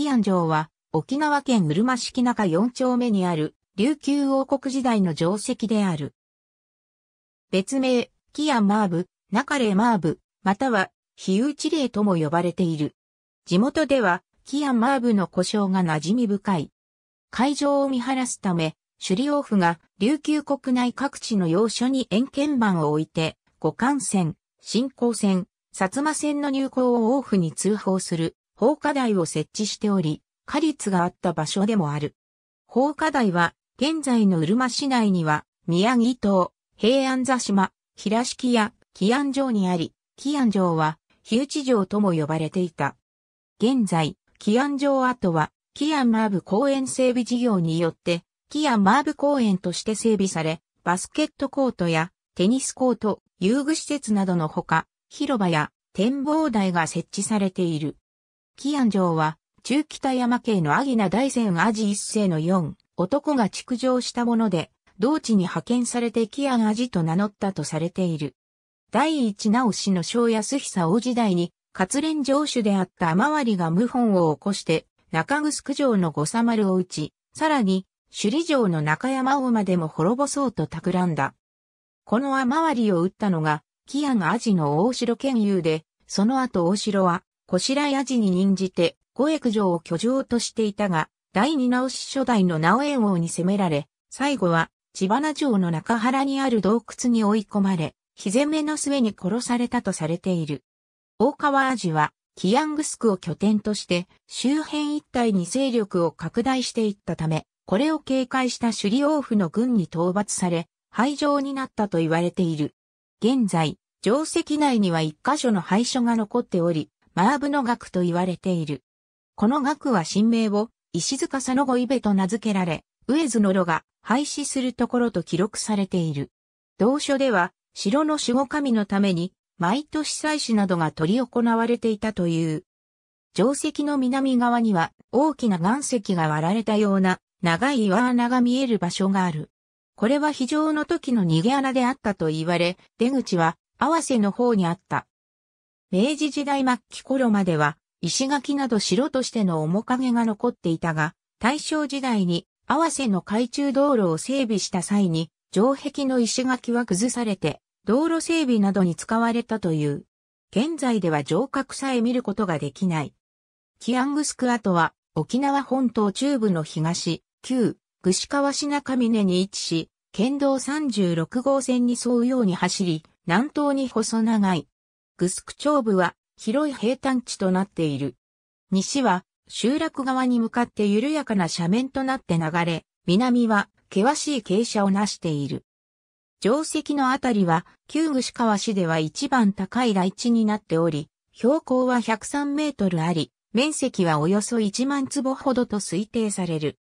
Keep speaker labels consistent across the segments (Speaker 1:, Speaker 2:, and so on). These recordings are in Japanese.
Speaker 1: キアン城は、沖縄県うるま式中4丁目にある、琉球王国時代の城跡である。別名、キアンマーブ、中レマーブ、または、比喩地霊とも呼ばれている。地元では、キアンマーブの故障が馴染み深い。会場を見晴らすため、首里王府が琉球国内各地の要所に円見板を置いて、五艦船、新港船、薩摩船の入港を王府に通報する放火台を設置しており、果立があった場所でもある。放火台は、現在のうるま市内には、宮城島、平安座島、平敷や紀安城にあり、紀安城は、日内城とも呼ばれていた。現在、紀安城跡は、紀安マーブ公園整備事業によって、紀安マーブ公園として整備され、バスケットコートやテニスコート、遊具施設などのほか、広場や展望台が設置されている。キアン城は、中北山系のアギナ大仙アジ一世の四男が築城したもので、同地に派遣されてキアンアジと名乗ったとされている。第一直氏の小安久王時代に、活連城主であったワ割が謀反を起こして、中城城の御様丸を打ち、さらに、首里城の中山王までも滅ぼそうと企んだ。このワ割を打ったのが、アンアジの大城県有で、その後大城は、小白屋寺に任じて、五役城を居城としていたが、第二直し初代の直縁王に攻められ、最後は、千花城の中原にある洞窟に追い込まれ、火攻めの末に殺されたとされている。大川寺は、キヤングスクを拠点として、周辺一帯に勢力を拡大していったため、これを警戒した首里王府の軍に討伐され、廃城になったと言われている。現在、城跡内には一箇所の廃所が残っており、マーブの額と言われている。この額は新名を石塚佐野語イベと名付けられ、上津の炉が廃止するところと記録されている。同書では、城の守護神のために、毎年祭祀などが取り行われていたという。定石の南側には大きな岩石が割られたような長い岩穴が見える場所がある。これは非常の時の逃げ穴であったと言われ、出口は合わせの方にあった。明治時代末期頃までは、石垣など城としての面影が残っていたが、大正時代に、合わせの海中道路を整備した際に、城壁の石垣は崩されて、道路整備などに使われたという。現在では城郭さえ見ることができない。キアングスク跡は、沖縄本島中部の東、旧、串川品中峰に位置し、県道36号線に沿うように走り、南東に細長いグスク町部は広い平坦地となっている。西は集落側に向かって緩やかな斜面となって流れ、南は険しい傾斜をなしている。定石のあたりは、旧串川市では一番高い台地になっており、標高は103メートルあり、面積はおよそ1万坪ほどと推定される。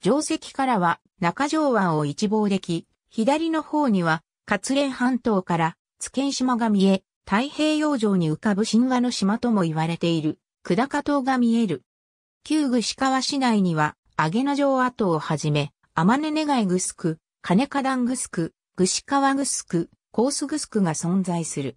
Speaker 1: 定石からは中城湾を一望でき、左の方には、勝連半島から津堅島が見え、太平洋上に浮かぶ神話の島とも言われている、久高島が見える。旧串川市内には、アゲナ城跡をはじめ、天根根貝ぐすく、金花壇すく、ク、串川ぐすく、コースぐすくが存在する。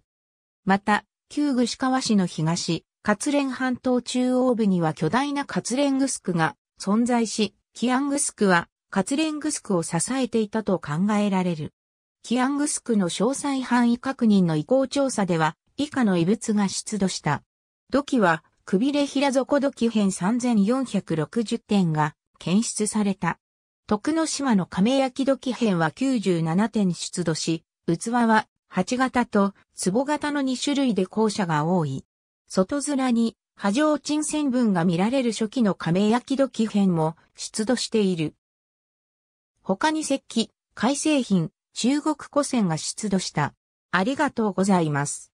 Speaker 1: また、旧串川市の東、レ連半島中央部には巨大なレ連グスクが存在し、キアングスクはレ連グスクを支えていたと考えられる。キアングスクの詳細範囲確認の移行調査では、以下の異物が出土した。土器は、くびれ平底土器編3460点が検出された。徳之島の亀焼土器編は97点出土し、器は鉢型と壺型の2種類で校舎が多い。外面に波状沈線分が見られる初期の亀焼土器編も出土している。他に石器、改正品、中国古戦が出土した。ありがとうございます。